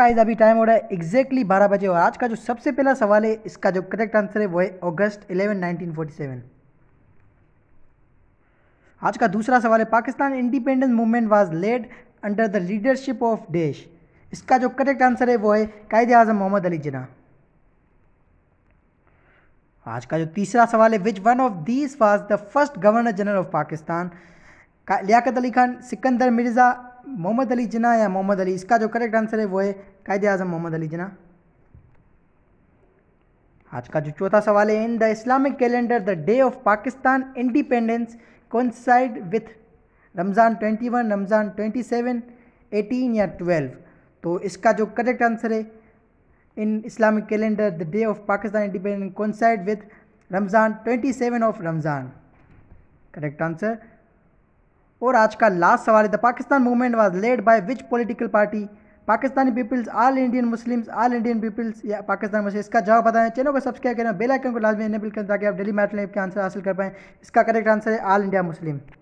guys अभी time हो रहा है एग्जैक्टली बारह बजे और आज का जो सबसे पहला सवाल है इसका जो करेक्ट आंसर है वो है अगस्त इलेवन नाइनटीन आज का दूसरा सवाल है Pakistan independence movement was led under the leadership of देश इसका जो करेक्ट आंसर है वो है कायदे आजम मोहम्मद अली जना आज का जो तीसरा सवाल है which one of these was the first governor general of Pakistan Liaquat Ali Khan Sikandar Mirza Mohammad Ali Jinnah या मोहम्मद अली इसका जो करेक्ट आंसर है वो है कायदे आजम मोहम्मद अली जना आज का जो चौथा सवाल है in the Islamic calendar the day of Pakistan independence coincide with Ramzan 21, Ramzan 27, 18 या 12 तो इसका जो करेक्ट आंसर है in Islamic calendar the day of Pakistan independence coincide with Ramzan 27 of Ramzan correct answer और आज का लास्ट सवाल है the Pakistan movement was led by which political party Pakistani peoples all Indian Muslims all Indian peoples या पाकिस्तान मुस्लिम इसका जवाब बताएं चैनल को सब्सक्राइब करें बेल आइकन को लाजमी एनेबल करें ताकि आप डेली मैट लाइव के आंसर हासिल कर पाएं इसका करेक्ट आंसर है ऑल इंडिया मुस्लिम